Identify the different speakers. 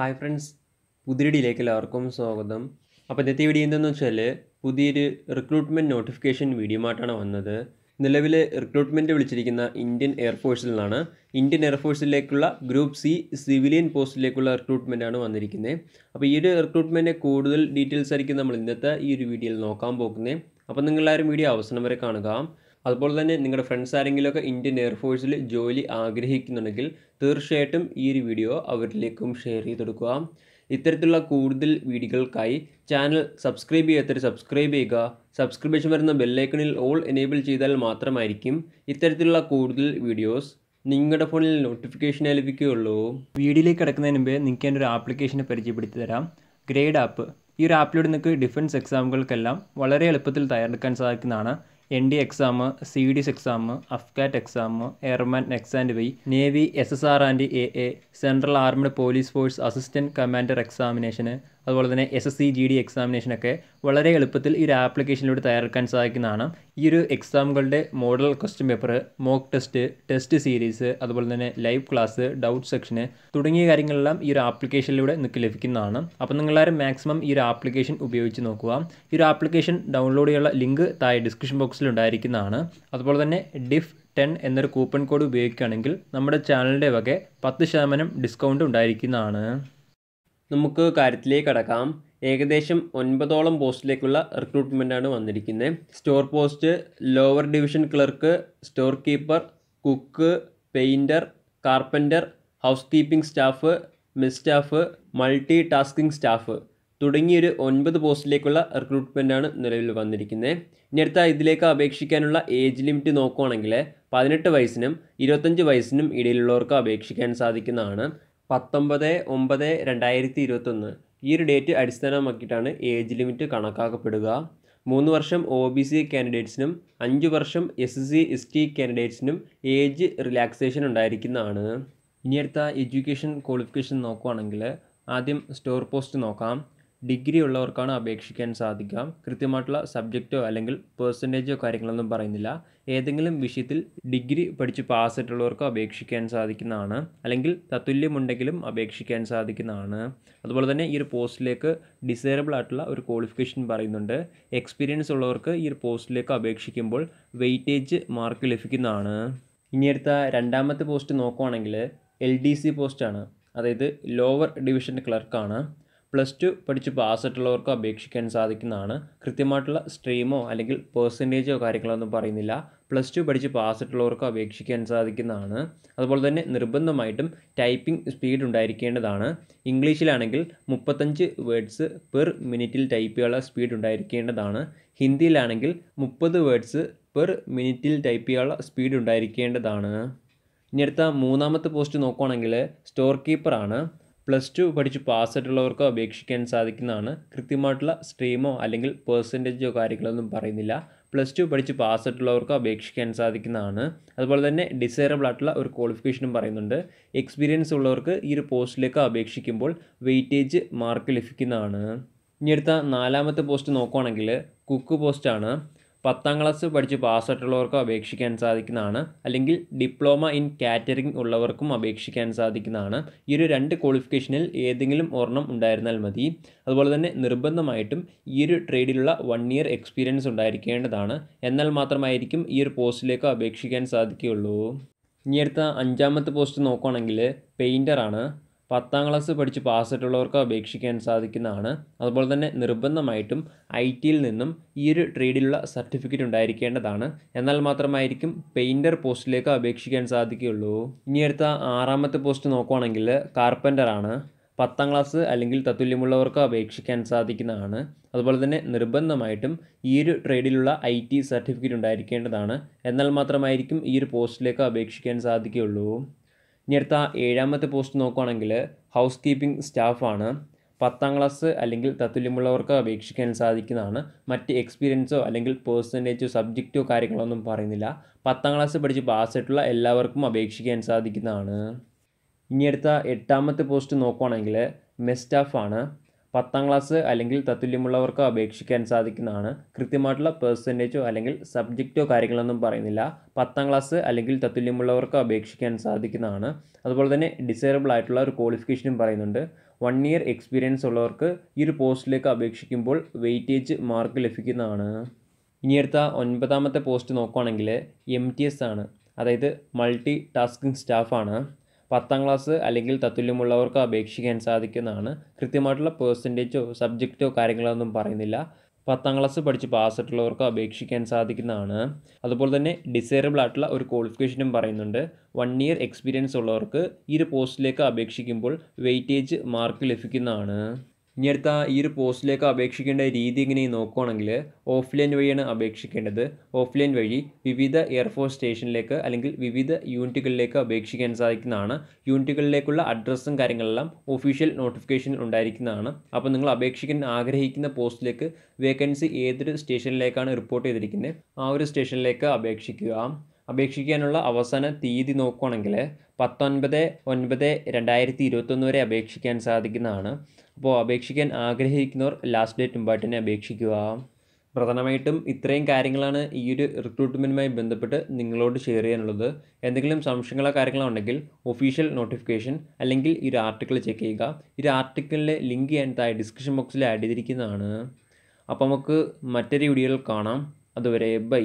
Speaker 1: hi friends പുതിരിടിയിലേക്ക് എല്ലാവർക്കും സ്വാഗതം അപ്പോൾ ഇന്നത്തെ വീഡിയോ എന്താണെന്ന് വെച്ചാൽ പുതിയൊരു റിക്രൂട്ട്മെൻറ്റ് നോട്ടിഫിക്കേഷൻ വീഡിയോ ആയിട്ടാണ് വന്നത് നിലവിൽ റിക്രൂട്ട്മെൻറ്റ് വിളിച്ചിരിക്കുന്ന ഇന്ത്യൻ എയർഫോഴ്സിൽ നിന്നാണ് ഇന്ത്യൻ എയർഫോഴ്സിലേക്കുള്ള ഗ്രൂപ്പ് സി സിവിലിയൻ പോസ്റ്റിലേക്കുള്ള റിക്രൂട്ട്മെൻറ്റാണ് വന്നിരിക്കുന്നത് അപ്പോൾ ഈ ഒരു റിക്രൂട്ട്മെൻറ്റിൻ്റെ കൂടുതൽ ഡീറ്റെയിൽസ് ആയിരിക്കും നമ്മൾ ഇന്നത്തെ ഈ ഒരു വീഡിയോയിൽ നോക്കാൻ പോകുന്നത് അപ്പോൾ നിങ്ങളെല്ലാവരും വീഡിയോ അവസാനം വരെ കാണുക അതുപോലെ തന്നെ നിങ്ങളുടെ ഫ്രണ്ട്സ് ആരെങ്കിലുമൊക്കെ ഇന്ത്യൻ എയർഫോഴ്സിൽ ജോലി ആഗ്രഹിക്കുന്നുണ്ടെങ്കിൽ തീർച്ചയായിട്ടും ഈ ഒരു വീഡിയോ അവരിലേക്കും ഷെയർ ചെയ്ത് കൊടുക്കുക ഇത്തരത്തിലുള്ള കൂടുതൽ വീഡിയോകൾക്കായി ചാനൽ സബ്സ്ക്രൈബ് ചെയ്യാത്തവർ സബ്സ്ക്രൈബ് ചെയ്യുക സബ്സ്ക്രിപ്ഷൻ വരുന്ന ബെല്ലൈക്കണിൽ ഓൾ എനേബിൾ ചെയ്താൽ മാത്രമായിരിക്കും ഇത്തരത്തിലുള്ള കൂടുതൽ വീഡിയോസ് നിങ്ങളുടെ ഫോണിൽ നോട്ടിഫിക്കേഷൻ ലഭിക്കുകയുള്ളൂ വീഡിയോയിലേക്ക് കിടക്കുന്നതിന് മുമ്പേ നിങ്ങൾക്ക് എൻ്റെ ഒരു ആപ്ലിക്കേഷനെ പരിചയപ്പെടുത്തി തരാം ഗ്രേഡ് ആപ്പ് ഈ ഒരു ആപ്പിലൂടെ നിങ്ങൾക്ക് ഡിഫൻസ് എക്സാമുകൾക്കെല്ലാം വളരെ എളുപ്പത്തിൽ തയ്യാറെടുക്കാൻ സാധിക്കുന്നതാണ് N D exam C DS exam AFCAT exam airman X and Y navy S S R and A A central armed police force assistant commander എക്സാമിനേഷന് അതുപോലെ തന്നെ S S C G D എക്സാമിനേഷനൊക്കെ വളരെ എളുപ്പത്തിൽ ഈ ഒരു ആപ്ലിക്കേഷനിലൂടെ തയ്യാറെടുക്കാൻ സാധിക്കുന്നതാണ് ഈ ഒരു എക്സാമുകളുടെ model question paper mock test test series അതുപോലെ തന്നെ ലൈവ് ക്ലാസ് ഡൗട്ട് സെക്ഷന് തുടങ്ങിയ കാര്യങ്ങളെല്ലാം ഈ ഒരു ആപ്ലിക്കേഷനിലൂടെ നിങ്ങൾക്ക് ലഭിക്കുന്നതാണ് അപ്പോൾ നിങ്ങളാരും മാക്സിമം ഈ ഒരു ആപ്ലിക്കേഷൻ ഉപയോഗിച്ച് നോക്കുക ഈ ഒരു ആപ്ലിക്കേഷൻ ഡൗൺലോഡ് ചെയ്യാനുള്ള ലിങ്ക് താഴെ ഡിസ്ക്രിപ്ഷൻ ബോക്സിൽ ഉണ്ടായിരിക്കുന്നതാണ് അതുപോലെ തന്നെ ഡിഫ് ടെൻ എന്നൊരു കൂപ്പൺ കോഡ് ഉപയോഗിക്കുകയാണെങ്കിൽ നമ്മുടെ ചാനലിൻ്റെ വകെ പത്ത് ശതമാനം ഡിസ്കൗണ്ട് ഉണ്ടായിരിക്കുന്നതാണ് നമുക്ക് കാര്യത്തിലേക്ക് കടക്കാം ഏകദേശം ഒൻപതോളം പോസ്റ്റിലേക്കുള്ള റിക്രൂട്ട്മെൻറ്റാണ് വന്നിരിക്കുന്നത് store post lower division clerk store keeper cook painter carpenter house keeping staff mess staff multi tasking staff തുടങ്ങിയൊരു ഒൻപത് പോസ്റ്റിലേക്കുള്ള റിക്രൂട്ട്മെൻറ്റാണ് നിലവിൽ വന്നിരിക്കുന്നത് ഇനി അടുത്ത ഇതിലേക്ക് അപേക്ഷിക്കാനുള്ള ഏജ് ലിമിറ്റ് നോക്കുകയാണെങ്കിൽ പതിനെട്ട് വയസ്സിനും ഇരുപത്തഞ്ച് വയസ്സിനും ഇടയിലുള്ളവർക്ക് അപേക്ഷിക്കാൻ സാധിക്കുന്നതാണ് പത്തൊമ്പത് ഒമ്പത് രണ്ടായിരത്തി ഇരുപത്തൊന്ന് ഈ ഒരു ഡേറ്റ് അടിസ്ഥാനമാക്കിയിട്ടാണ് ഏജ് ലിമിറ്റ് കണക്കാക്കപ്പെടുക മൂന്ന് വർഷം ഒ ബി സി കാൻഡിഡേറ്റ്സിനും അഞ്ച് വർഷം എസ് സി എസ് ടി കാൻഡിഡേറ്റ്സിനും ഏജ് റിലാക്സേഷൻ ഉണ്ടായിരിക്കുന്നതാണ് ഇനി അടുത്ത എഡ്യൂക്കേഷൻ ക്വാളിഫിക്കേഷൻ നോക്കുവാണെങ്കിൽ ആദ്യം സ്റ്റോർ പോസ്റ്റ് നോക്കാം ഡിഗ്രി ഉള്ളവർക്കാണ് അപേക്ഷിക്കാൻ സാധിക്കാം കൃത്യമായിട്ടുള്ള സബ്ജക്റ്റോ അല്ലെങ്കിൽ പേഴ്സൻറ്റേജോ കാര്യങ്ങളൊന്നും പറയുന്നില്ല ഏതെങ്കിലും വിഷയത്തിൽ ഡിഗ്രി പഠിച്ച് പാസ്സായിട്ടുള്ളവർക്കോ അപേക്ഷിക്കാൻ സാധിക്കുന്നതാണ് അല്ലെങ്കിൽ തത്തുല്യമുണ്ടെങ്കിലും അപേക്ഷിക്കാൻ സാധിക്കുന്നതാണ് അതുപോലെ തന്നെ ഈ ഒരു പോസ്റ്റിലേക്ക് ഡിസേറബിൾ ആയിട്ടുള്ള ഒരു ക്വാളിഫിക്കേഷൻ പറയുന്നുണ്ട് എക്സ്പീരിയൻസ് ഉള്ളവർക്ക് ഈ ഒരു പോസ്റ്റിലേക്ക് അപേക്ഷിക്കുമ്പോൾ വെയിറ്റേജ് മാർക്ക് ലഭിക്കുന്നതാണ് ഇനി അടുത്ത രണ്ടാമത്തെ പോസ്റ്റ് നോക്കുവാണെങ്കിൽ എൽ ഡി സി പോസ്റ്റാണ് അതായത് ലോവർ ഡിവിഷൻ ക്ലർക്കാണ് പ്ലസ് ടു പഠിച്ച് പാസ്സായിട്ടുള്ളവർക്ക് അപേക്ഷിക്കാൻ സാധിക്കുന്നതാണ് കൃത്യമായിട്ടുള്ള സ്ട്രീമോ അല്ലെങ്കിൽ പേഴ്സൻറ്റേജോ കാര്യങ്ങളൊന്നും പറയുന്നില്ല പ്ലസ് ടു പഠിച്ച് പാസ്സായിട്ടുള്ളവർക്ക് അപേക്ഷിക്കാൻ സാധിക്കുന്നതാണ് അതുപോലെ തന്നെ നിർബന്ധമായിട്ടും ടൈപ്പിംഗ് സ്പീഡ് ഉണ്ടായിരിക്കേണ്ടതാണ് ഇംഗ്ലീഷിലാണെങ്കിൽ മുപ്പത്തഞ്ച് വേർഡ്സ് പെർ മിനിറ്റിൽ ടൈപ്പ് ചെയ്യാനുള്ള സ്പീഡ് ഉണ്ടായിരിക്കേണ്ടതാണ് ഹിന്ദിയിലാണെങ്കിൽ മുപ്പത് വേർഡ്സ് പെർ മിനിറ്റിൽ ടൈപ്പ് ചെയ്യാനുള്ള സ്പീഡ് ഉണ്ടായിരിക്കേണ്ടതാണ് ഇനി അടുത്ത മൂന്നാമത്തെ പോസ്റ്റ് നോക്കുകയാണെങ്കിൽ സ്റ്റോർ കീപ്പറാണ് പ്ലസ് ടു പഠിച്ച് പാസ്സായിട്ടുള്ളവർക്കോ അപേക്ഷിക്കാൻ സാധിക്കുന്നതാണ് കൃത്യമായിട്ടുള്ള സ്ട്രീമോ അല്ലെങ്കിൽ പേഴ്സൻറ്റേജോ കാര്യങ്ങളൊന്നും പറയുന്നില്ല പ്ലസ് ടു പഠിച്ച് പാസ്സായിട്ടുള്ളവർക്ക് അപേക്ഷിക്കാൻ സാധിക്കുന്നതാണ് അതുപോലെ തന്നെ ഡിസൈറബിൾ ആയിട്ടുള്ള ഒരു ക്വാളിഫിക്കേഷനും പറയുന്നുണ്ട് എക്സ്പീരിയൻസ് ഉള്ളവർക്ക് ഈ ഒരു പോസ്റ്റിലേക്ക് അപേക്ഷിക്കുമ്പോൾ വെയിറ്റേജ് മാർക്ക് ലഭിക്കുന്നതാണ് ഇനി അടുത്ത നാലാമത്തെ പോസ്റ്റ് നോക്കുവാണെങ്കിൽ കുക്ക് പോസ്റ്റാണ് പത്താം ക്ലാസ് പഠിച്ച് പാസ്സായിട്ടുള്ളവർക്കും അപേക്ഷിക്കാൻ സാധിക്കുന്നതാണ് അല്ലെങ്കിൽ ഡിപ്ലോമ ഇൻ കാറ്ററിംഗ് ഉള്ളവർക്കും അപേക്ഷിക്കാൻ സാധിക്കുന്നതാണ് ഈ ഒരു രണ്ട് ക്വാളിഫിക്കേഷനിൽ ഏതെങ്കിലും ഒരെണ്ണം ഉണ്ടായിരുന്നാൽ മതി അതുപോലെ തന്നെ നിർബന്ധമായിട്ടും ഈ ഒരു ട്രേഡിലുള്ള വൺ ഇയർ എക്സ്പീരിയൻസ് ഉണ്ടായിരിക്കേണ്ടതാണ് എന്നാൽ മാത്രമായിരിക്കും ഈ ഒരു പോസ്റ്റിലേക്ക് അപേക്ഷിക്കാൻ സാധിക്കുകയുള്ളൂ ഇനി അടുത്ത അഞ്ചാമത്തെ പോസ്റ്റ് നോക്കുകയാണെങ്കിൽ ആണ് പത്താം ക്ലാസ് പഠിച്ച് പാസ്സായിട്ടുള്ളവർക്ക് അപേക്ഷിക്കാൻ സാധിക്കുന്നതാണ് അതുപോലെ തന്നെ നിർബന്ധമായിട്ടും ഐ ടിയിൽ നിന്നും ഈ ഒരു ട്രേഡിലുള്ള സർട്ടിഫിക്കറ്റ് ഉണ്ടായിരിക്കേണ്ടതാണ് എന്നാൽ മാത്രമായിരിക്കും പെയിൻറ്റർ പോസ്റ്റിലേക്ക് അപേക്ഷിക്കാൻ സാധിക്കുകയുള്ളൂ ഇനി അടുത്ത ആറാമത്തെ പോസ്റ്റ് നോക്കുവാണെങ്കിൽ കാർപ്പൻ്ററാണ് പത്താം ക്ലാസ് അല്ലെങ്കിൽ തത്തുല്യമുള്ളവർക്ക് അപേക്ഷിക്കാൻ സാധിക്കുന്നതാണ് അതുപോലെ തന്നെ നിർബന്ധമായിട്ടും ഈ ഒരു ട്രേഡിലുള്ള ഐ ടി സർട്ടിഫിക്കറ്റ് ഉണ്ടായിരിക്കേണ്ടതാണ് എന്നാൽ മാത്രമായിരിക്കും ഈ ഒരു പോസ്റ്റിലേക്ക് അപേക്ഷിക്കാൻ സാധിക്കുകയുള്ളൂ ഇനി അടുത്ത ഏഴാമത്തെ പോസ്റ്റ് നോക്കുകയാണെങ്കിൽ ഹൗസ് കീപ്പിംഗ് സ്റ്റാഫാണ് പത്താം ക്ലാസ് അല്ലെങ്കിൽ തത്തുല്യമുള്ളവർക്ക് അപേക്ഷിക്കാൻ സാധിക്കുന്നതാണ് മറ്റ് എക്സ്പീരിയൻസോ അല്ലെങ്കിൽ പേഴ്സൻറ്റേജോ സബ്ജക്റ്റോ കാര്യങ്ങളൊന്നും പറയുന്നില്ല പത്താം ക്ലാസ് പഠിച്ച് പാസ്സായിട്ടുള്ള എല്ലാവർക്കും അപേക്ഷിക്കാൻ സാധിക്കുന്നതാണ് ഇനി അടുത്ത എട്ടാമത്തെ പോസ്റ്റ് നോക്കുകയാണെങ്കിൽ മെസ്റ്റാഫാണ് പത്താം ക്ലാസ് അല്ലെങ്കിൽ തത്തുല്യമുള്ളവർക്കോ അപേക്ഷിക്കാൻ സാധിക്കുന്നതാണ് കൃത്യമായിട്ടുള്ള പെർസെൻറ്റേജോ അല്ലെങ്കിൽ സബ്ജക്റ്റോ കാര്യങ്ങളൊന്നും പറയുന്നില്ല പത്താം ക്ലാസ് അല്ലെങ്കിൽ തത്തുല്യമുള്ളവർക്കോ അപേക്ഷിക്കാൻ സാധിക്കുന്നതാണ് അതുപോലെ തന്നെ ഡിസൈറബിൾ ആയിട്ടുള്ള ഒരു ക്വാളിഫിക്കേഷനും പറയുന്നുണ്ട് വൺ ഇയർ എക്സ്പീരിയൻസ് ഉള്ളവർക്ക് ഈ ഒരു പോസ്റ്റിലേക്ക് അപേക്ഷിക്കുമ്പോൾ വെയിറ്റേജ് മാർക്ക് ലഭിക്കുന്നതാണ് ഇനി അടുത്ത ഒൻപതാമത്തെ പോസ്റ്റ് നോക്കുകയാണെങ്കിൽ എം ടി എസ് ആണ് അതായത് മൾട്ടി ടാസ്കിംഗ് സ്റ്റാഫാണ് പത്താം ക്ലാസ് അല്ലെങ്കിൽ തത്തുല്യമുള്ളവർക്ക് അപേക്ഷിക്കാൻ സാധിക്കുന്നതാണ് കൃത്യമായിട്ടുള്ള പേഴ്സൻറ്റേജോ സബ്ജക്റ്റോ കാര്യങ്ങളൊന്നും പറയുന്നില്ല പത്താം ക്ലാസ് പഠിച്ച് പാസ്സായിട്ടുള്ളവർക്ക് അപേക്ഷിക്കാൻ സാധിക്കുന്നതാണ് അതുപോലെ തന്നെ ഡിസൈറബിൾ ആയിട്ടുള്ള ഒരു ക്വാളിഫിക്കേഷനും പറയുന്നുണ്ട് വൺ ഇയർ എക്സ്പീരിയൻസ് ഉള്ളവർക്ക് ഈ ഒരു പോസ്റ്റിലേക്ക് അപേക്ഷിക്കുമ്പോൾ വെയിറ്റേജ് മാർക്ക് ലഭിക്കുന്നതാണ് ഇനി അടുത്ത ഈ ഒരു പോസ്റ്റിലേക്ക് അപേക്ഷിക്കേണ്ട രീതി ഇങ്ങനെ നോക്കുകയാണെങ്കിൽ ഓഫ്ലൈൻ വഴിയാണ് അപേക്ഷിക്കേണ്ടത് ഓഫ്ലൈൻ വഴി വിവിധ എയർഫോഴ്സ് സ്റ്റേഷനിലേക്ക് അല്ലെങ്കിൽ വിവിധ യൂണിറ്റുകളിലേക്ക് അപേക്ഷിക്കാൻ സാധിക്കുന്നതാണ് യൂണിറ്റുകളിലേക്കുള്ള അഡ്രസ്സും കാര്യങ്ങളെല്ലാം ഒഫീഷ്യൽ നോട്ടിഫിക്കേഷൻ ഉണ്ടായിരിക്കുന്നതാണ് അപ്പോൾ നിങ്ങൾ അപേക്ഷിക്കാൻ ആഗ്രഹിക്കുന്ന പോസ്റ്റിലേക്ക് വേക്കൻസി ഏതൊരു സ്റ്റേഷനിലേക്കാണ് റിപ്പോർട്ട് ചെയ്തിരിക്കുന്നത് ആ ഒരു സ്റ്റേഷനിലേക്ക് അപേക്ഷിക്കുക അപേക്ഷിക്കാനുള്ള അവസാന തീയതി നോക്കുകയാണെങ്കിൽ പത്തൊൻപത് ഒൻപത് രണ്ടായിരത്തി ഇരുപത്തൊന്ന് വരെ അപേക്ഷിക്കാൻ സാധിക്കുന്നതാണ് അപ്പോൾ അപേക്ഷിക്കാൻ ആഗ്രഹിക്കുന്നവർ ലാസ്റ്റ് ഡേറ്റ് മുമ്പായിട്ട് തന്നെ അപേക്ഷിക്കുക പ്രധാനമായിട്ടും ഇത്രയും കാര്യങ്ങളാണ് ഈ ഒരു റിക്രൂട്ട്മെൻറ്റുമായി ബന്ധപ്പെട്ട് നിങ്ങളോട് ഷെയർ ചെയ്യാനുള്ളത് എന്തെങ്കിലും സംശയങ്ങളോ കാര്യങ്ങളോ ഉണ്ടെങ്കിൽ ഒഫീഷ്യൽ നോട്ടിഫിക്കേഷൻ അല്ലെങ്കിൽ ഈ ഒരു ആർട്ടിക്കിൾ ചെക്ക് ചെയ്യുക ഈ ഒരു ആർട്ടിക്കിളിലെ ലിങ്ക് ഞാൻ താഴെ ഡിസ്ക്രിപ്ഷൻ ബോക്സിൽ ആഡ് ചെയ്തിരിക്കുന്നതാണ് അപ്പോൾ നമുക്ക് മറ്റൊരു വീഡിയോയിൽ കാണാം അതുവരെ ബൈ